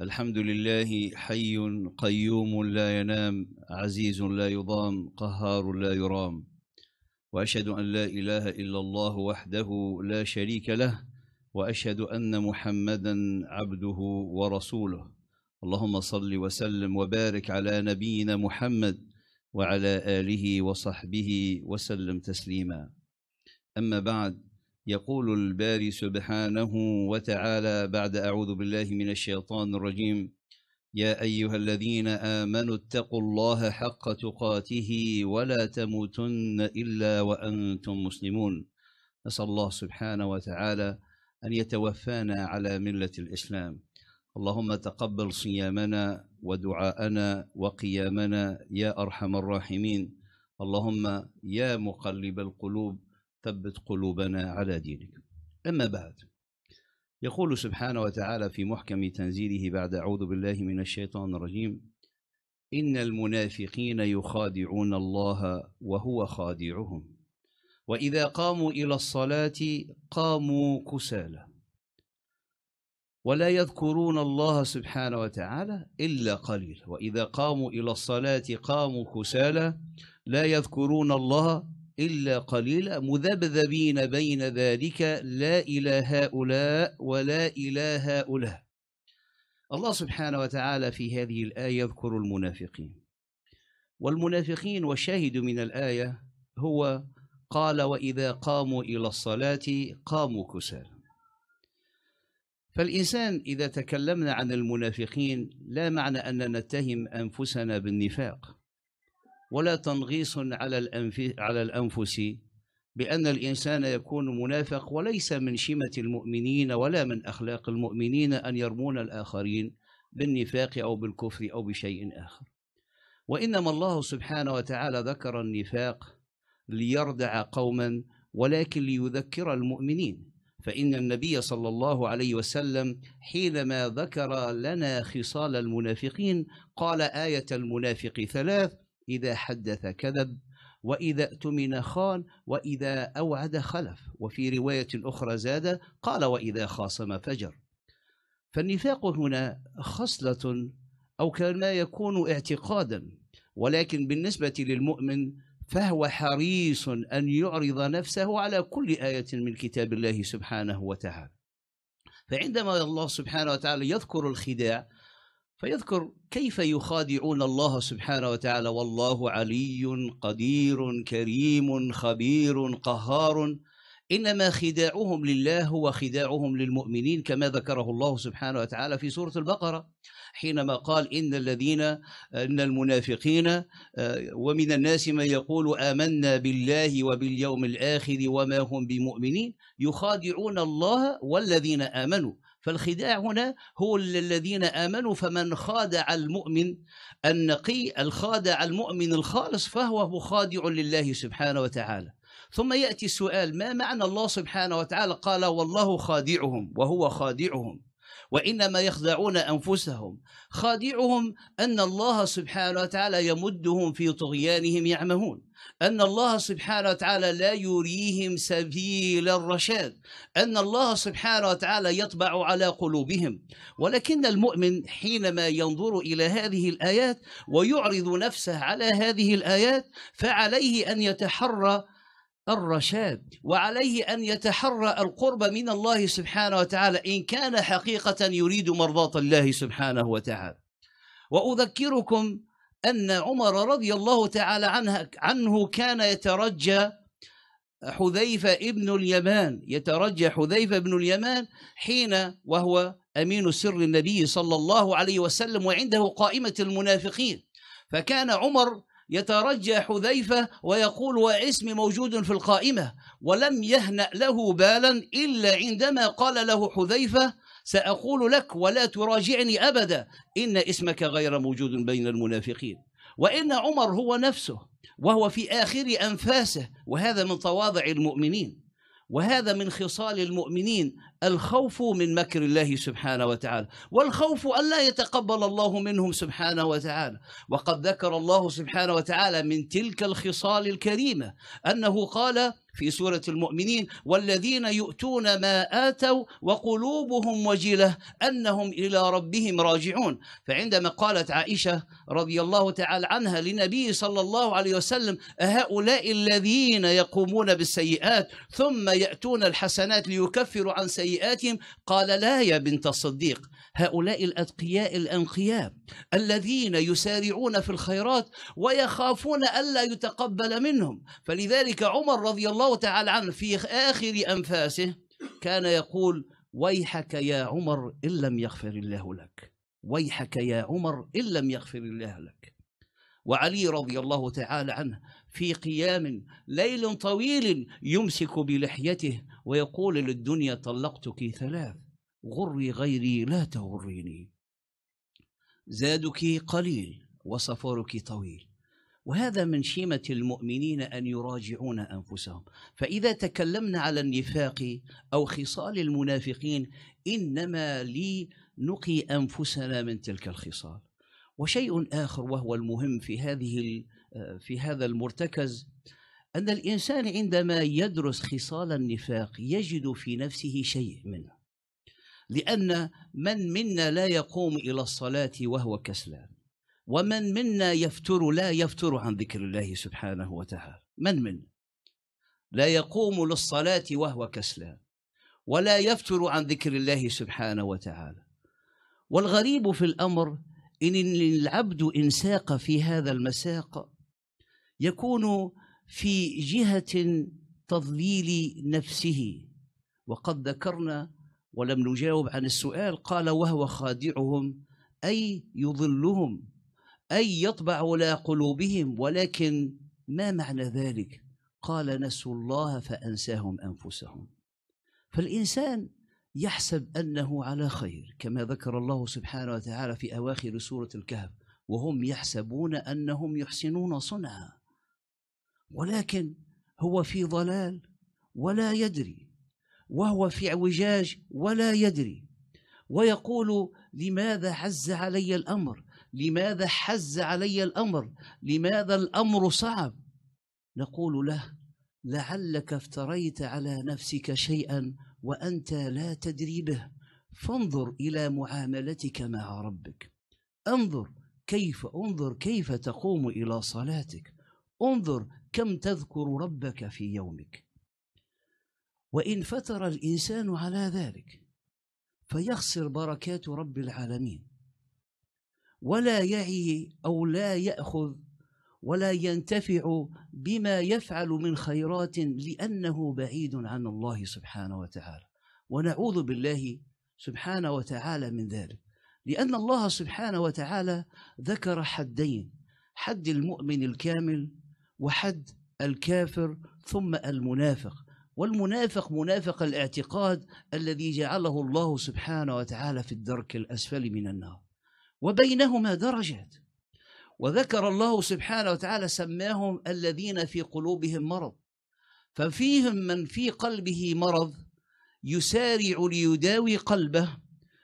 الحمد لله حي قيوم لا ينام عزيز لا يضام قهار لا يرام واشهد ان لا اله الا الله وحده لا شريك له واشهد ان محمدا عبده ورسوله اللهم صل وسلم وبارك على نبينا محمد وعلى اله وصحبه وسلم تسليما اما بعد يقول الباري سبحانه وتعالى بعد أعوذ بالله من الشيطان الرجيم يا أيها الذين آمنوا اتقوا الله حق تقاته ولا تموتن إلا وأنتم مسلمون نسأل الله سبحانه وتعالى أن يتوفانا على ملة الإسلام اللهم تقبل صيامنا ودعاءنا وقيامنا يا أرحم الراحمين اللهم يا مقلب القلوب ثبت قلوبنا على دينك أما بعد يقول سبحانه وتعالى في محكم تنزيله بعد أعوذ بالله من الشيطان الرجيم إن المنافقين يخادعون الله وهو خادعهم وإذا قاموا إلى الصلاة قاموا كسالى ولا يذكرون الله سبحانه وتعالى إلا قليلا وإذا قاموا إلى الصلاة قاموا كسالى لا يذكرون الله إلا قليلا مذبذبين بين ذلك لا إلى هؤلاء ولا إلى هؤلاء الله سبحانه وتعالى في هذه الآية يذكر المنافقين والمنافقين والشاهد من الآية هو قال وإذا قاموا إلى الصلاة قاموا كسالى فالإنسان إذا تكلمنا عن المنافقين لا معنى أن نتهم أنفسنا بالنفاق ولا تنغيص على الأنف على الأنفس بأن الإنسان يكون منافق وليس من شمة المؤمنين ولا من أخلاق المؤمنين أن يرمون الآخرين بالنفاق أو بالكفر أو بشيء آخر وإنما الله سبحانه وتعالى ذكر النفاق ليردع قوما ولكن ليذكر المؤمنين فإن النبي صلى الله عليه وسلم حينما ذكر لنا خصال المنافقين قال آية المنافق ثلاث إذا حدث كذب وإذا اؤتمن خان وإذا أوعد خلف وفي رواية أخرى زاد قال وإذا خاصم فجر فالنفاق هنا خصلة أو كما يكون اعتقادا ولكن بالنسبة للمؤمن فهو حريص أن يعرض نفسه على كل آية من كتاب الله سبحانه وتعالى فعندما الله سبحانه وتعالى يذكر الخداع فيذكر كيف يخادعون الله سبحانه وتعالى والله علي قدير كريم خبير قهار إنما خداعهم لله هو خداعهم للمؤمنين كما ذكره الله سبحانه وتعالى في سورة البقرة حينما قال إن الذين إن المنافقين ومن الناس من يقول آمنا بالله وباليوم الآخر وما هم بمؤمنين يخادعون الله والذين آمنوا فالخداع هنا هو الذين امنوا فمن خادع المؤمن النقي الخادع المؤمن الخالص فهو خادع لله سبحانه وتعالى ثم ياتي السؤال ما معنى الله سبحانه وتعالى قال والله خادعهم وهو خادعهم وانما يخدعون انفسهم خادعهم ان الله سبحانه وتعالى يمدهم في طغيانهم يعمهون أن الله سبحانه وتعالى لا يريهم سبيل الرشاد أن الله سبحانه وتعالى يطبع على قلوبهم ولكن المؤمن حينما ينظر إلى هذه الآيات ويعرض نفسه على هذه الآيات فعليه أن يتحرى الرشاد وعليه أن يتحرى القرب من الله سبحانه وتعالى إن كان حقيقة يريد مرضاة الله سبحانه وتعالى وأذكركم أن عمر رضي الله تعالى عنه, عنه كان يترجى حذيفة ابن اليمان يترجى حذيفة ابن اليمان حين وهو أمين سر النبي صلى الله عليه وسلم وعنده قائمة المنافقين فكان عمر يترجى حذيفة ويقول واسمي موجود في القائمة ولم يهنأ له بالا إلا عندما قال له حذيفة سأقول لك ولا تراجعني أبدا إن اسمك غير موجود بين المنافقين وإن عمر هو نفسه وهو في آخر أنفاسه وهذا من تواضع المؤمنين وهذا من خصال المؤمنين الخوف من مكر الله سبحانه وتعالى والخوف ألا يتقبل الله منهم سبحانه وتعالى وقد ذكر الله سبحانه وتعالى من تلك الخصال الكريمة أنه قال في سورة المؤمنين والذين يؤتون ما آتوا وقلوبهم وجلة أنهم إلى ربهم راجعون فعندما قالت عائشة رضي الله تعالى عنها للنبي صلى الله عليه وسلم أهؤلاء الذين يقومون بالسيئات ثم يأتون الحسنات ليكفروا عن سيئات سيئاتهم قال لا يا بنت الصديق هؤلاء الأتقياء الأنقياء الذين يسارعون في الخيرات ويخافون ألا يتقبل منهم فلذلك عمر رضي الله تعالى عنه في آخر أنفاسه كان يقول ويحك يا عمر إن لم يغفر الله لك ويحك يا عمر إن لم يغفر الله لك وعلي رضي الله تعالى عنه في قيام ليل طويل يمسك بلحيته ويقول للدنيا طلقتك ثلاث غري غيري لا تغريني زادك قليل وسفرك طويل وهذا من شيمة المؤمنين أن يراجعون أنفسهم فإذا تكلمنا على النفاق أو خصال المنافقين إنما لنقي أنفسنا من تلك الخصال وشيء آخر وهو المهم في هذه في هذا المرتكز أن الإنسان عندما يدرس خصال النفاق يجد في نفسه شيء منه لأن من منا لا يقوم إلى الصلاة وهو كسلان ومن منا يفتر لا يفتر عن ذكر الله سبحانه وتعالى من منا لا يقوم للصلاة وهو كسلان ولا يفتر عن ذكر الله سبحانه وتعالى والغريب في الأمر إن العبد إن ساق في هذا المساق يكون في جهة تضليل نفسه وقد ذكرنا ولم نجاوب عن السؤال قال وهو خادعهم أي يضلهم أي يطبع على قلوبهم ولكن ما معنى ذلك قال نسوا الله فأنساهم أنفسهم فالإنسان يحسب أنه على خير كما ذكر الله سبحانه وتعالى في أواخر سورة الكهف وهم يحسبون أنهم يحسنون صنعا ولكن هو في ضلال ولا يدري وهو في اعوجاج ولا يدري ويقول لماذا حز علي الامر لماذا حز علي الامر لماذا الامر صعب نقول له لعلك افتريت على نفسك شيئا وانت لا تدري به فانظر الى معاملتك مع ربك انظر كيف انظر كيف تقوم الى صلاتك انظر كم تذكر ربك في يومك وإن فتر الإنسان على ذلك فيخسر بركات رب العالمين ولا يعي أو لا يأخذ ولا ينتفع بما يفعل من خيرات لأنه بعيد عن الله سبحانه وتعالى ونعوذ بالله سبحانه وتعالى من ذلك لأن الله سبحانه وتعالى ذكر حدين حد المؤمن الكامل وحد الكافر ثم المنافق والمنافق منافق الاعتقاد الذي جعله الله سبحانه وتعالى في الدرك الاسفل من النار وبينهما درجات وذكر الله سبحانه وتعالى سماهم الذين في قلوبهم مرض ففيهم من في قلبه مرض يسارع ليداوي قلبه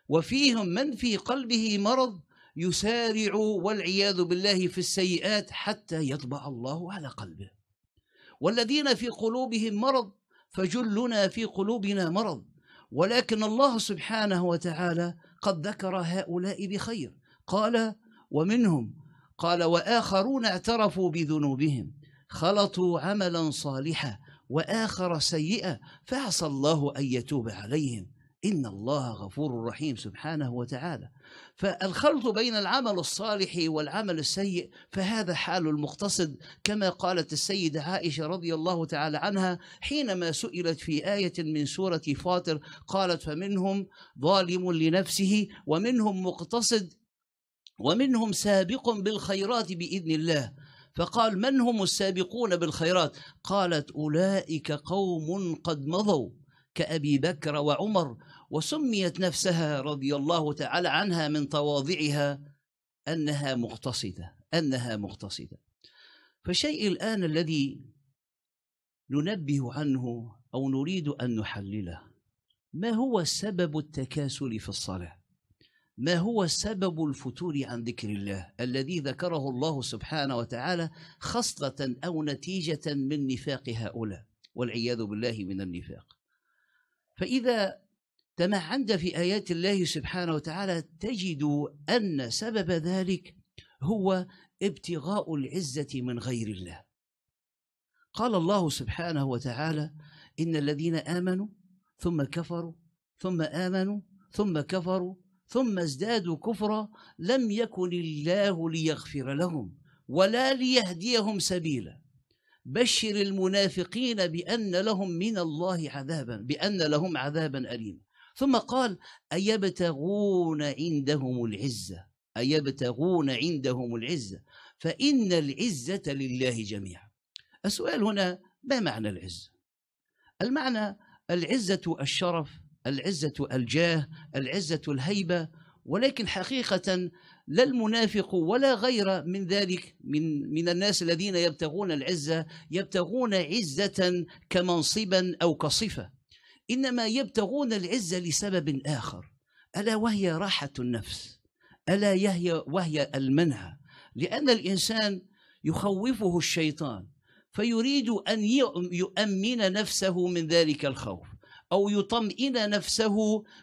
وفيهم من في قلبه مرض يسارع والعياذ بالله في السيئات حتى يطبع الله على قلبه والذين في قلوبهم مرض فجلنا في قلوبنا مرض ولكن الله سبحانه وتعالى قد ذكر هؤلاء بخير قال ومنهم قال واخرون اعترفوا بذنوبهم خلطوا عملا صالحا واخر سيئا فعسى الله ان يتوب عليهم إن الله غفور رحيم سبحانه وتعالى فالخلط بين العمل الصالح والعمل السيء فهذا حال المقتصد كما قالت السيدة عائشة رضي الله تعالى عنها حينما سئلت في آية من سورة فاطر قالت فمنهم ظالم لنفسه ومنهم مقتصد ومنهم سابق بالخيرات بإذن الله فقال من هم السابقون بالخيرات قالت أولئك قوم قد مضوا كأبي بكر وعمر وسميت نفسها رضي الله تعالى عنها من تواضعها انها مقتصده انها مقتصده فشيء الان الذي ننبه عنه او نريد ان نحلله ما هو سبب التكاسل في الصلاه ما هو سبب الفتور عن ذكر الله الذي ذكره الله سبحانه وتعالى خصلة أو نتيجة من نفاق هؤلاء والعياذ بالله من النفاق فإذا تمعنت في ايات الله سبحانه وتعالى تجد ان سبب ذلك هو ابتغاء العزه من غير الله قال الله سبحانه وتعالى ان الذين امنوا ثم كفروا ثم امنوا ثم كفروا ثم ازدادوا كفرا لم يكن الله ليغفر لهم ولا ليهديهم سبيلا بشر المنافقين بان لهم من الله عذابا بان لهم عذابا اليما ثم قال أيبتغون عندهم العزة أيبتغون عندهم العزة فإن العزة لله جميعا السؤال هنا ما معنى العزة المعنى العزة الشرف العزة الجاه العزة الهيبة ولكن حقيقة لا المنافق ولا غير من ذلك من من الناس الذين يبتغون العزة يبتغون عزة كمنصبا أو كصفة انما يبتغون العزه لسبب اخر الا وهي راحه النفس الا يهي وهي المنهى لان الانسان يخوفه الشيطان فيريد ان يؤمن نفسه من ذلك الخوف او يطمئن نفسه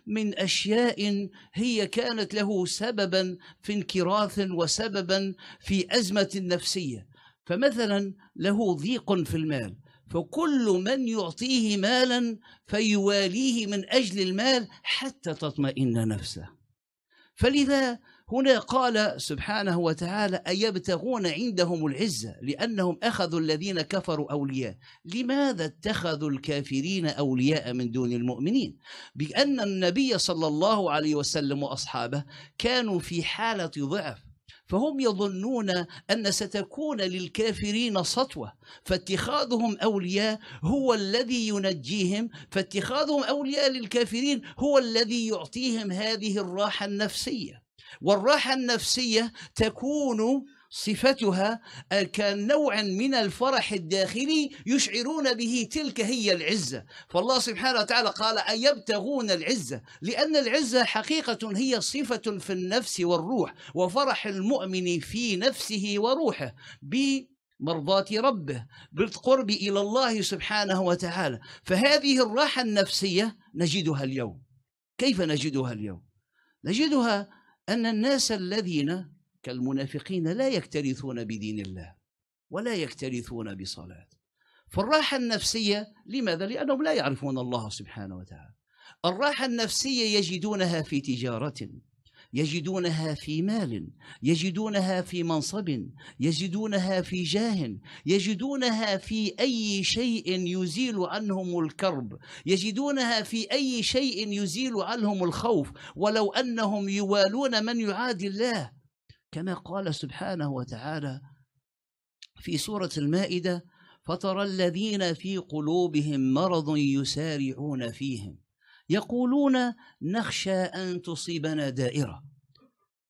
من اشياء هي كانت له سببا في انكراث وسببا في ازمه نفسيه فمثلا له ضيق في المال فكل من يعطيه مالا فيواليه من أجل المال حتى تطمئن نفسه فلذا هنا قال سبحانه وتعالى أيبتغون عندهم العزة لأنهم أخذوا الذين كفروا أولياء لماذا اتخذوا الكافرين أولياء من دون المؤمنين بأن النبي صلى الله عليه وسلم وأصحابه كانوا في حالة ضعف فهم يظنون ان ستكون للكافرين سطوه فاتخاذهم اولياء هو الذي ينجيهم فاتخاذهم اولياء للكافرين هو الذي يعطيهم هذه الراحه النفسيه والراحه النفسيه تكون صفتها آه، كان نوعا من الفرح الداخلي يشعرون به تلك هي العزة فالله سبحانه وتعالى قال أيبتغون العزة لأن العزة حقيقة هي صفة في النفس والروح وفرح المؤمن في نفسه وروحه مرضاة ربه بالقرب إلى الله سبحانه وتعالى فهذه الراحة النفسية نجدها اليوم كيف نجدها اليوم؟ نجدها أن الناس الذين كالمنافقين لا يكترثون بدين الله ولا يكترثون بصلاة فالراحة النفسية لماذا؟ لأنهم لا يعرفون الله سبحانه وتعالى الراحة النفسية يجدونها في تجارة يجدونها في مال يجدونها في منصب يجدونها في جاه يجدونها في اي شيء يزيل عنهم الكرب يجدونها في اي شيء يزيل عنهم الخوف ولو انهم يوالون من يعادي الله كما قال سبحانه وتعالى في سورة المائدة فترى الذين في قلوبهم مرض يسارعون فيهم يقولون نخشى أن تصيبنا دائرة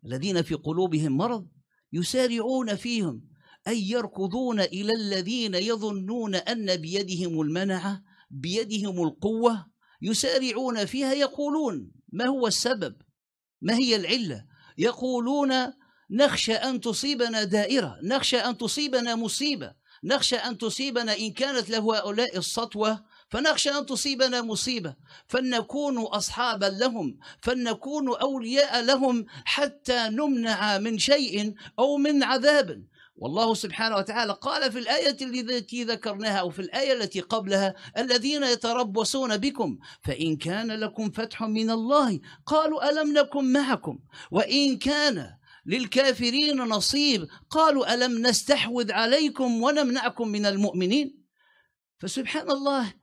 الذين في قلوبهم مرض يسارعون فيهم أي يركضون إلى الذين يظنون أن بيدهم المنعة بيدهم القوة يسارعون فيها يقولون ما هو السبب ما هي العلة يقولون نخشى أن تصيبنا دائرة نخشى أن تصيبنا مصيبة نخشى أن تصيبنا إن كانت لهؤلاء السطوة فنخشى أن تصيبنا مصيبة فلنكون أصحابا لهم فلنكون أولياء لهم حتى نمنع من شيء أو من عذاب والله سبحانه وتعالى قال في الآية التي ذكرناها أو في الآية التي قبلها الذين يتربصون بكم فإن كان لكم فتح من الله قالوا ألم نكن معكم وإن كان للكافرين نصيب قالوا ألم نستحوذ عليكم ونمنعكم من المؤمنين فسبحان الله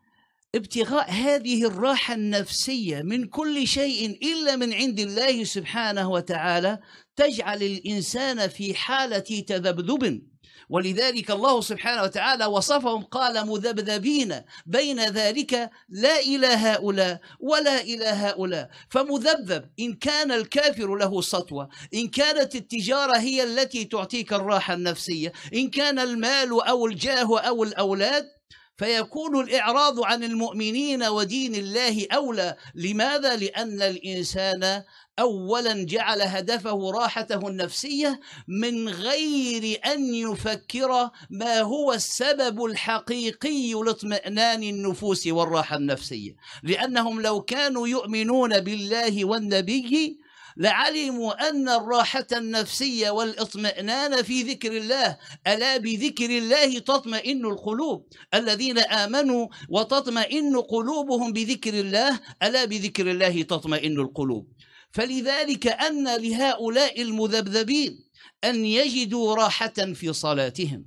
ابتغاء هذه الراحة النفسية من كل شيء إلا من عند الله سبحانه وتعالى تجعل الإنسان في حالة تذبذب ولذلك الله سبحانه وتعالى وصفهم قال مذبذبين بين ذلك لا إلى هؤلاء ولا إلى هؤلاء فمذبذب إن كان الكافر له سطوة إن كانت التجارة هي التي تعطيك الراحة النفسية إن كان المال أو الجاه أو الأولاد فيكون الإعراض عن المؤمنين ودين الله أولى لماذا؟ لأن الإنسان أولا جعل هدفه راحته النفسية من غير أن يفكر ما هو السبب الحقيقي لاطمئنان النفوس والراحة النفسية لأنهم لو كانوا يؤمنون بالله والنبي لعلموا أن الراحة النفسية والإطمئنان في ذكر الله ألا بذكر الله تطمئن القلوب الذين آمنوا وتطمئن قلوبهم بذكر الله ألا بذكر الله تطمئن القلوب فلذلك أن لهؤلاء المذبذبين أن يجدوا راحة في صلاتهم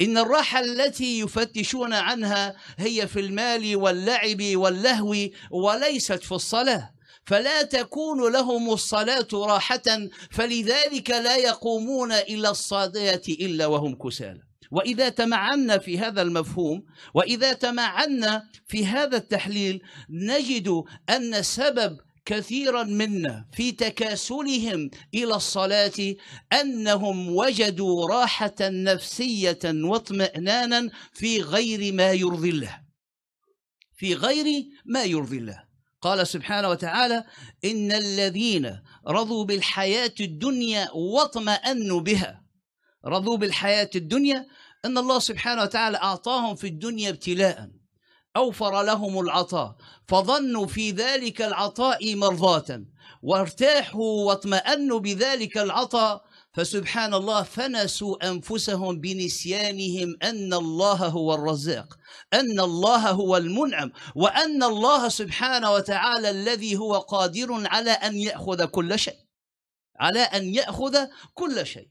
إن الراحة التي يفتشون عنها هي في المال واللعب واللهو وليست في الصلاة فلا تكون لهم الصلاة راحة فلذلك لا يقومون إلى الصلاة إلا وهم كسالى وإذا تمعنا في هذا المفهوم وإذا تمعنا في هذا التحليل نجد أن سبب كثيرا منا في تكاسلهم الى الصلاه انهم وجدوا راحه نفسيه واطمئنانا في غير ما يرضي الله في غير ما يرضي الله قال سبحانه وتعالى إن الذين رضوا بالحياة الدنيا واطمأنوا بها رضوا بالحياة الدنيا أن الله سبحانه وتعالى أعطاهم في الدنيا ابتلاء أوفر لهم العطاء فظنوا في ذلك العطاء مرضاة وارتاحوا واطمأنوا بذلك العطاء فسبحان الله فنسوا انفسهم بنسيانهم ان الله هو الرزاق ان الله هو المنعم وان الله سبحانه وتعالى الذي هو قادر على ان ياخذ كل شيء على ان ياخذ كل شيء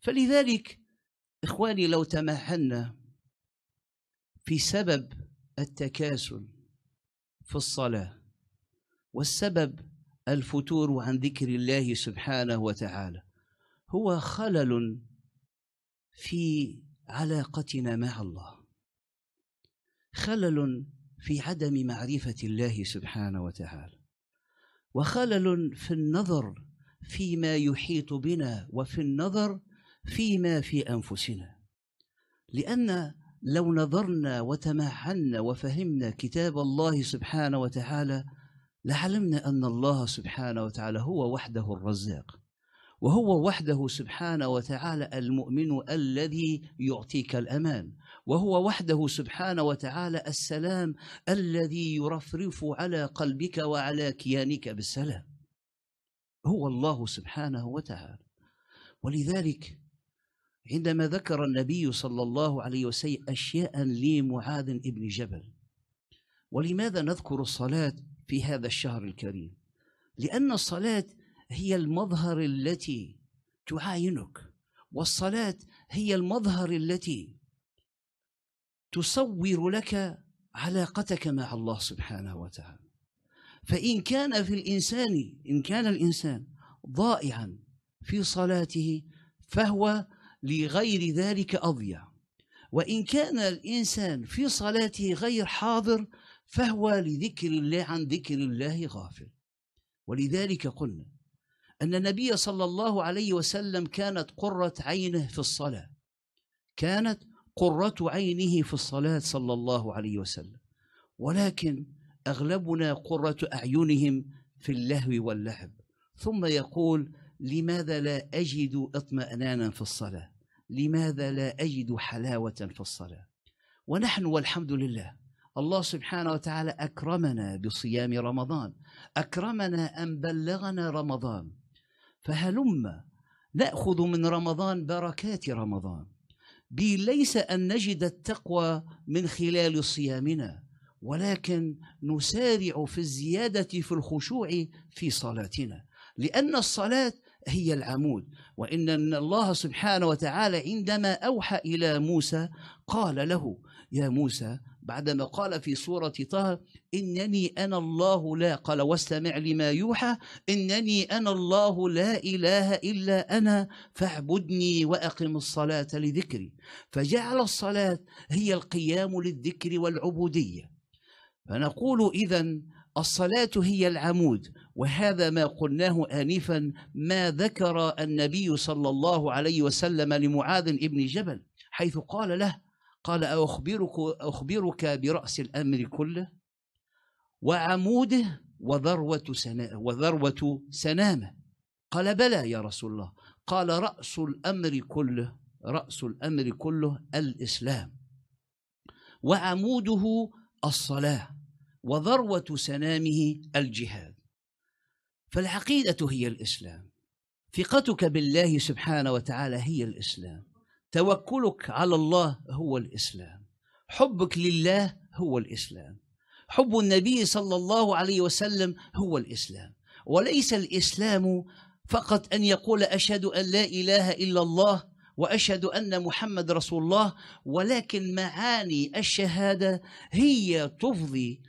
فلذلك اخواني لو تمهلنا في سبب التكاسل في الصلاه والسبب الفتور عن ذكر الله سبحانه وتعالى هو خلل في علاقتنا مع الله خلل في عدم معرفه الله سبحانه وتعالى وخلل في النظر فيما يحيط بنا وفي النظر فيما في انفسنا لان لو نظرنا وتمعنا وفهمنا كتاب الله سبحانه وتعالى لعلمنا ان الله سبحانه وتعالى هو وحده الرزاق وهو وحده سبحانه وتعالى المؤمن الذي يعطيك الامان وهو وحده سبحانه وتعالى السلام الذي يرفرف على قلبك وعلى كيانك بالسلام هو الله سبحانه وتعالى ولذلك عندما ذكر النبي صلى الله عليه وسلم أشياء لمعاذ ابن جبل ولماذا نذكر الصلاة في هذا الشهر الكريم لأن الصلاة هي المظهر التي تعاينك والصلاه هي المظهر التي تصور لك علاقتك مع الله سبحانه وتعالى فان كان في الانسان ان كان الانسان ضائعا في صلاته فهو لغير ذلك اضيع وان كان الانسان في صلاته غير حاضر فهو لذكر الله عن ذكر الله غافل ولذلك قلنا أن النبي صلى الله عليه وسلم كانت قرة عينه في الصلاة كانت قرة عينه في الصلاة صلى الله عليه وسلم ولكن أغلبنا قرة أعينهم في اللهو واللعب ثم يقول لماذا لا أجد اطمئنانا في الصلاة لماذا لا أجد حلاوة في الصلاة ونحن والحمد لله الله سبحانه وتعالى أكرمنا بصيام رمضان أكرمنا أن بلغنا رمضان فهلم ناخذ من رمضان بركات رمضان بي ليس ان نجد التقوى من خلال صيامنا ولكن نسارع في الزياده في الخشوع في صلاتنا لان الصلاه هي العمود وان الله سبحانه وتعالى عندما اوحى الى موسى قال له يا موسى بعدما قال في سورة طه إنني أنا الله لا قال واستمع لما يوحى إنني أنا الله لا إله إلا أنا فاعبدني وأقم الصلاة لذكري فجعل الصلاة هي القيام للذكر والعبودية فنقول إذا الصلاة هي العمود وهذا ما قلناه آنفا ما ذكر النبي صلى الله عليه وسلم لمعاذ بن جبل حيث قال له قال أخبرك, أخبرك برأس الأمر كله وعموده وذروة, سنا وذروة سنامه قال بلى يا رسول الله قال رأس الأمر كله رأس الأمر كله الإسلام وعموده الصلاة وذروة سنامه الجهاد فالعقيدة هي الإسلام ثقتك بالله سبحانه وتعالى هي الإسلام توكلك على الله هو الاسلام حبك لله هو الاسلام حب النبي صلى الله عليه وسلم هو الاسلام وليس الاسلام فقط ان يقول اشهد ان لا اله الا الله واشهد ان محمد رسول الله ولكن معاني الشهاده هي تفضي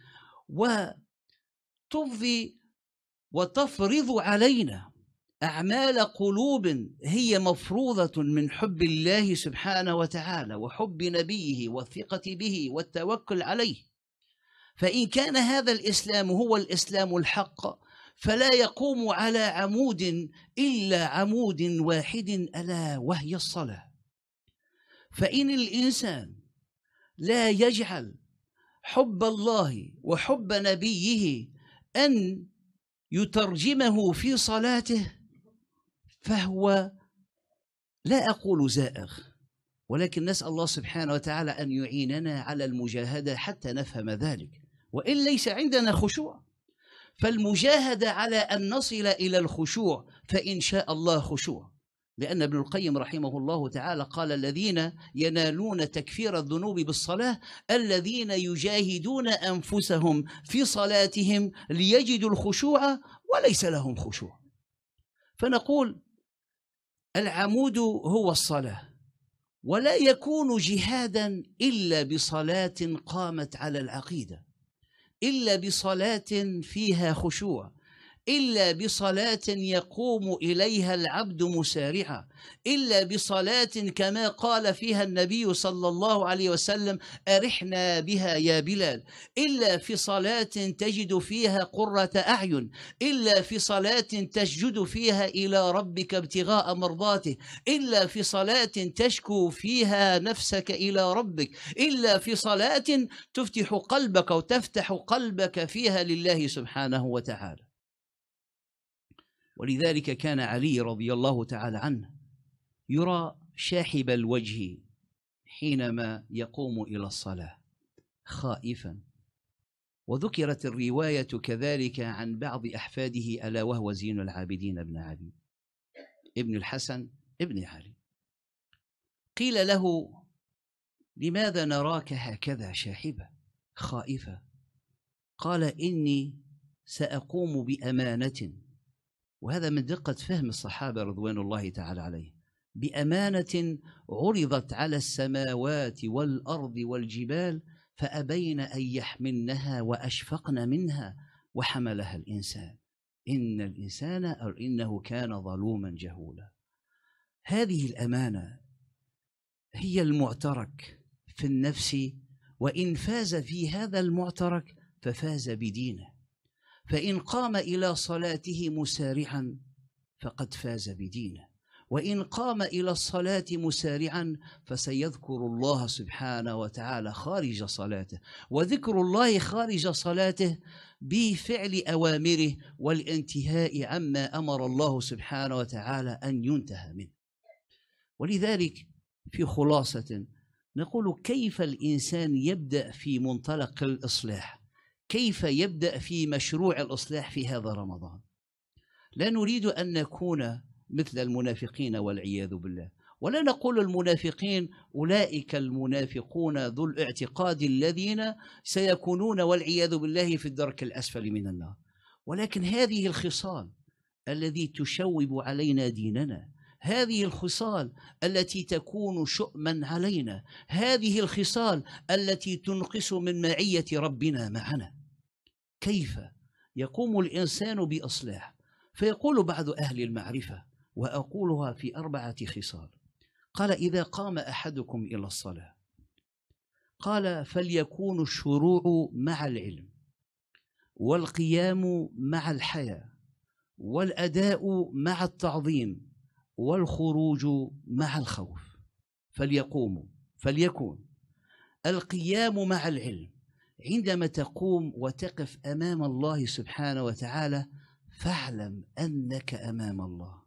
وتفضي وتفرض علينا اعمال قلوب هي مفروضه من حب الله سبحانه وتعالى وحب نبيه والثقه به والتوكل عليه فان كان هذا الاسلام هو الاسلام الحق فلا يقوم على عمود الا عمود واحد الا وهي الصلاه فان الانسان لا يجعل حب الله وحب نبيه ان يترجمه في صلاته فهو لا اقول زائغ ولكن نسال الله سبحانه وتعالى ان يعيننا على المجاهده حتى نفهم ذلك وان ليس عندنا خشوع فالمجاهده على ان نصل الى الخشوع فان شاء الله خشوع لأن ابن القيم رحمه الله تعالى قال الذين ينالون تكفير الذنوب بالصلاة الذين يجاهدون أنفسهم في صلاتهم ليجدوا الخشوع وليس لهم خشوع فنقول العمود هو الصلاة ولا يكون جهادا إلا بصلاة قامت على العقيدة إلا بصلاة فيها خشوع إلا بصلاة يقوم إليها العبد مسارعا إلا بصلاة كما قال فيها النبي صلى الله عليه وسلم أرحنا بها يا بلال إلا في صلاة تجد فيها قرة أعين إلا في صلاة تسجد فيها إلى ربك ابتغاء مرضاته إلا في صلاة تشكو فيها نفسك إلى ربك إلا في صلاة تفتح قلبك وتفتح قلبك فيها لله سبحانه وتعالى ولذلك كان علي رضي الله تعالى عنه يرى شاحب الوجه حينما يقوم الى الصلاه خائفا وذكرت الروايه كذلك عن بعض احفاده الا وهو زين العابدين ابن علي ابن الحسن ابن علي قيل له لماذا نراك هكذا شاحبه خائفه قال اني ساقوم بامانه وهذا من دقة فهم الصحابة رضوان الله تعالى عليهم بأمانة عرضت على السماوات والأرض والجبال فأبين أن يحملنها وأشفقن منها وحملها الإنسان إن الإنسان أو إنه كان ظلوما جهولا هذه الأمانة هي المعترك في النفس وإن فاز في هذا المعترك ففاز بدينه فإن قام إلى صلاته مسارعا فقد فاز بدينه وإن قام إلى الصلاة مسارعا فسيذكر الله سبحانه وتعالى خارج صلاته وذكر الله خارج صلاته بفعل أوامره والانتهاء عما أمر الله سبحانه وتعالى أن ينتهى منه ولذلك في خلاصة نقول كيف الإنسان يبدأ في منطلق الإصلاح كيف يبدا في مشروع الاصلاح في هذا رمضان لا نريد ان نكون مثل المنافقين والعياذ بالله ولا نقول المنافقين اولئك المنافقون ذو الاعتقاد الذين سيكونون والعياذ بالله في الدرك الاسفل من النار ولكن هذه الخصال الذي تشوب علينا ديننا هذه الخصال التي تكون شؤما علينا هذه الخصال التي تنقص من معيه ربنا معنا كيف يقوم الانسان باصلاح فيقول بعض اهل المعرفه واقولها في اربعه خصال قال اذا قام احدكم الى الصلاه قال فليكون الشروع مع العلم والقيام مع الحياه والاداء مع التعظيم والخروج مع الخوف فليقوموا فليكون القيام مع العلم عندما تقوم وتقف امام الله سبحانه وتعالى فاعلم انك امام الله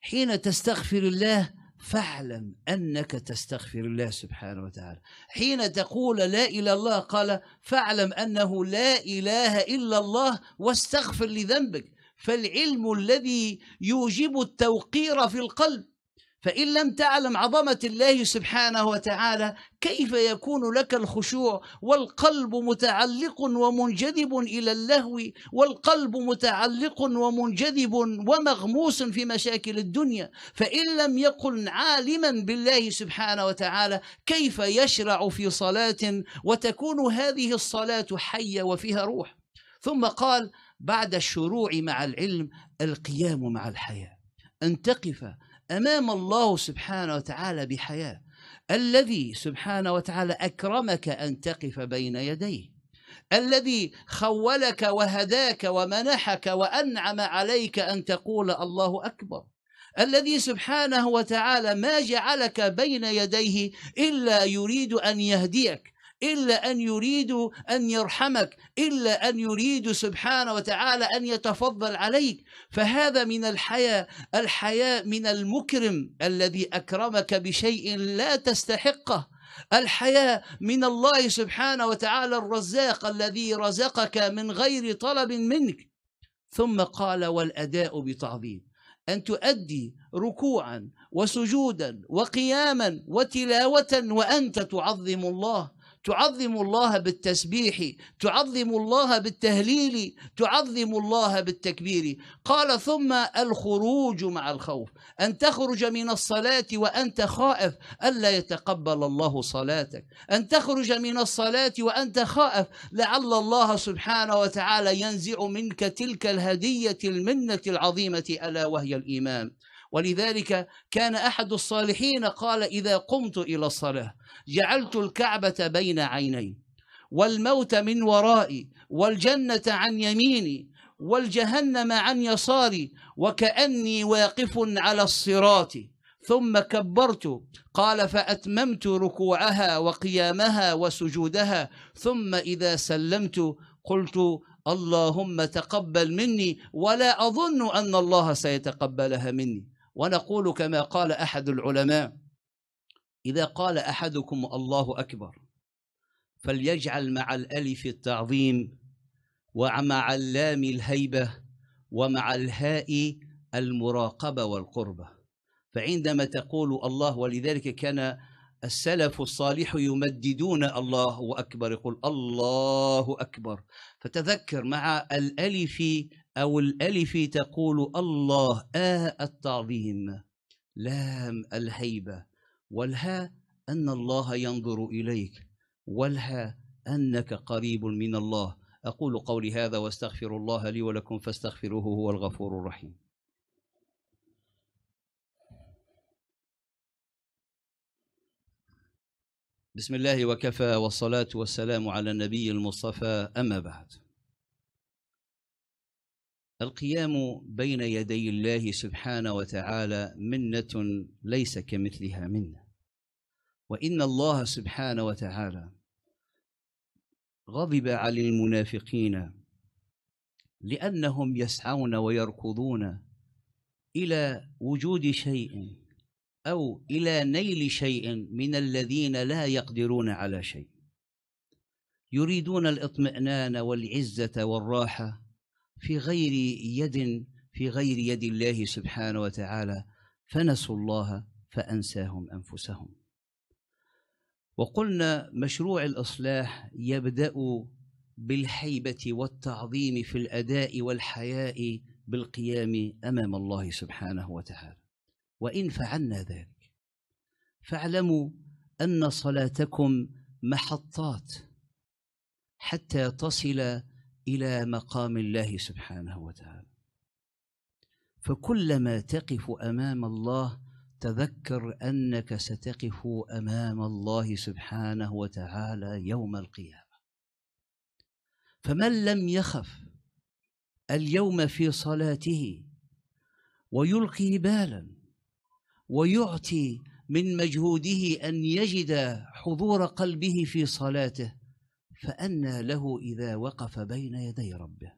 حين تستغفر الله فاعلم انك تستغفر الله سبحانه وتعالى حين تقول لا اله الا الله قال فاعلم انه لا اله الا الله واستغفر لذنبك فالعلم الذي يوجب التوقير في القلب فإن لم تعلم عظمة الله سبحانه وتعالى كيف يكون لك الخشوع والقلب متعلق ومنجذب إلى اللهو والقلب متعلق ومنجذب ومغموس في مشاكل الدنيا فإن لم يكن عالما بالله سبحانه وتعالى كيف يشرع في صلاة وتكون هذه الصلاة حية وفيها روح ثم قال بعد الشروع مع العلم القيام مع الحياة أن تقف امام الله سبحانه وتعالى بحياه الذي سبحانه وتعالى اكرمك ان تقف بين يديه الذي خولك وهداك ومنحك وانعم عليك ان تقول الله اكبر الذي سبحانه وتعالى ما جعلك بين يديه الا يريد ان يهديك إلا أن يريد أن يرحمك إلا أن يريد سبحانه وتعالى أن يتفضل عليك فهذا من الحياة الحياة من المكرم الذي أكرمك بشيء لا تستحقه الحياة من الله سبحانه وتعالى الرزاق الذي رزقك من غير طلب منك ثم قال والأداء بتعظيم أن تؤدي ركوعا وسجودا وقياما وتلاوة وأنت تعظم الله تعظم الله بالتسبيح تعظم الله بالتهليل تعظم الله بالتكبير قال ثم الخروج مع الخوف أن تخرج من الصلاة وأنت خائف ألا يتقبل الله صلاتك أن تخرج من الصلاة وأنت خائف لعل الله سبحانه وتعالى ينزع منك تلك الهدية المنة العظيمة ألا وهي الإيمان ولذلك كان أحد الصالحين قال إذا قمت إلى الصلاة جعلت الكعبة بين عيني والموت من ورائي والجنة عن يميني والجهنم عن يساري وكأني واقف على الصراط ثم كبرت قال فأتممت ركوعها وقيامها وسجودها ثم إذا سلمت قلت اللهم تقبل مني ولا أظن أن الله سيتقبلها مني ونقول كما قال أحد العلماء إذا قال أحدكم الله أكبر فليجعل مع الألف التعظيم ومع اللام الهيبة ومع الهاء المراقبة والقربة فعندما تقول الله ولذلك كان السلف الصالح يمددون الله أكبر يقول الله أكبر فتذكر مع الألف أو الألف تقول الله آه التعظيم لام الهيبة والها أن الله ينظر إليك والها أنك قريب من الله أقول قولي هذا واستغفر الله لي ولكم فاستغفروه هو الغفور الرحيم بسم الله وكفى والصلاة والسلام على النبي المصطفى أما بعد القيام بين يدي الله سبحانه وتعالى منة ليس كمثلها منة وإن الله سبحانه وتعالى غضب على المنافقين لأنهم يسعون ويركضون إلى وجود شيء أو إلى نيل شيء من الذين لا يقدرون على شيء يريدون الاطمئنان والعزة والراحة في غير يد في غير يد الله سبحانه وتعالى فنسوا الله فأنساهم أنفسهم وقلنا مشروع الإصلاح يبدأ بالهيبة والتعظيم في الأداء والحياء بالقيام أمام الله سبحانه وتعالى وإن فعلنا ذلك فاعلموا أن صلاتكم محطات حتى تصل الى مقام الله سبحانه وتعالى فكلما تقف امام الله تذكر انك ستقف امام الله سبحانه وتعالى يوم القيامه فمن لم يخف اليوم في صلاته ويلقي بالا ويعطي من مجهوده ان يجد حضور قلبه في صلاته فأنى له إذا وقف بين يدي ربه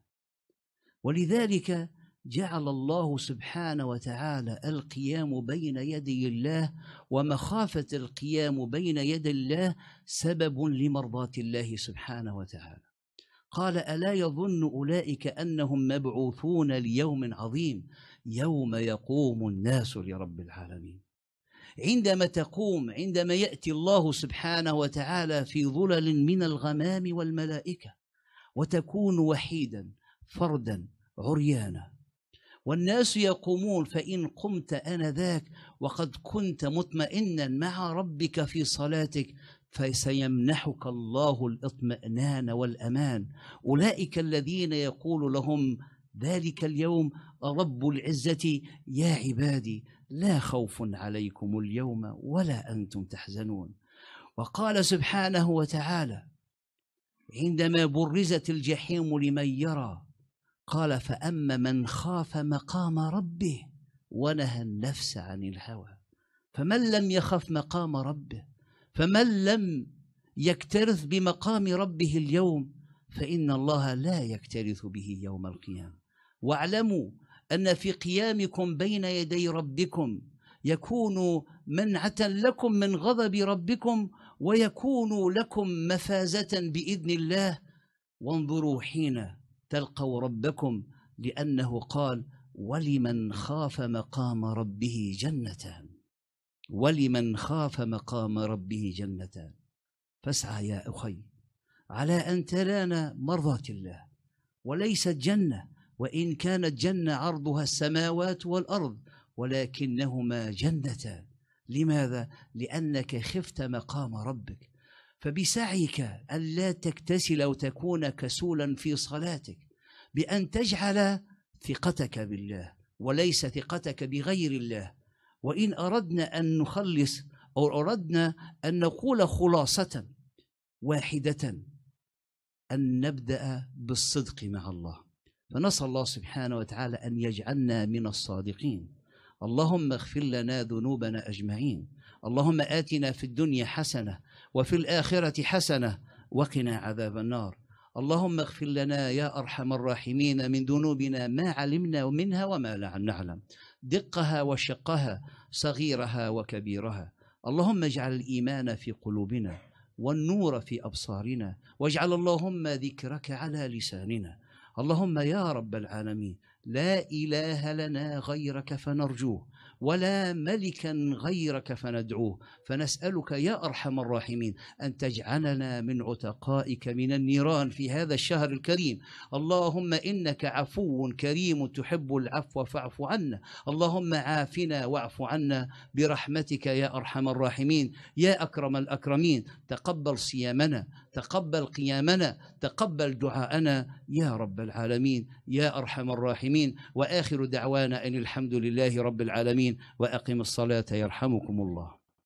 ولذلك جعل الله سبحانه وتعالى القيام بين يدي الله ومخافة القيام بين يدي الله سبب لمرضاة الله سبحانه وتعالى قال ألا يظن أولئك أنهم مبعوثون ليوم عظيم يوم يقوم الناس لرب العالمين عندما تقوم عندما يأتي الله سبحانه وتعالى في ظلل من الغمام والملائكة وتكون وحيدا فردا عريانا والناس يقومون فإن قمت أنذاك وقد كنت مطمئنا مع ربك في صلاتك فسيمنحك الله الاطمئنان والأمان أولئك الذين يقول لهم ذلك اليوم رب العزة يا عبادي لا خوف عليكم اليوم ولا انتم تحزنون وقال سبحانه وتعالى عندما برزت الجحيم لمن يرى قال فاما من خاف مقام ربه ونهى النفس عن الهوى فمن لم يخف مقام ربه فمن لم يكترث بمقام ربه اليوم فان الله لا يكترث به يوم القيامه واعلموا أن في قيامكم بين يدي ربكم يكون منعة لكم من غضب ربكم ويكون لكم مفازة بإذن الله وانظروا حين تلقوا ربكم لأنه قال ولمن خاف مقام ربه جنتان ولمن خاف مقام ربه جنتان فاسعى يا أخي على أن تلان مرضاة الله وليست جنة وإن كانت جنة عرضها السماوات والأرض ولكنهما جنتان لماذا؟ لأنك خفت مقام ربك فبسعيك ألا تكتسل وتكون كسولا في صلاتك بأن تجعل ثقتك بالله وليس ثقتك بغير الله وإن أردنا أن نخلص أو أردنا أن نقول خلاصة واحدة أن نبدأ بالصدق مع الله فنسال الله سبحانه وتعالى ان يجعلنا من الصادقين اللهم اغفر لنا ذنوبنا اجمعين اللهم اتنا في الدنيا حسنه وفي الاخره حسنه وقنا عذاب النار اللهم اغفر لنا يا ارحم الراحمين من ذنوبنا ما علمنا منها وما لا نعلم دقها وشقها صغيرها وكبيرها اللهم اجعل الايمان في قلوبنا والنور في ابصارنا واجعل اللهم ذكرك على لساننا اللهم يا رب العالمين لا اله لنا غيرك فنرجوه ولا ملكا غيرك فندعوه فنسألك يا أرحم الراحمين أن تجعلنا من عتقائك من النيران في هذا الشهر الكريم اللهم إنك عفو كريم تحب العفو فاعف عنا اللهم عافنا واعف عنا برحمتك يا أرحم الراحمين يا أكرم الأكرمين تقبل صيامنا تقبل قيامنا تقبل دعاءنا يا رب العالمين يا أرحم الراحمين وآخر دعوانا أن الحمد لله رب العالمين آمين وأقم الصلاة يرحمكم الله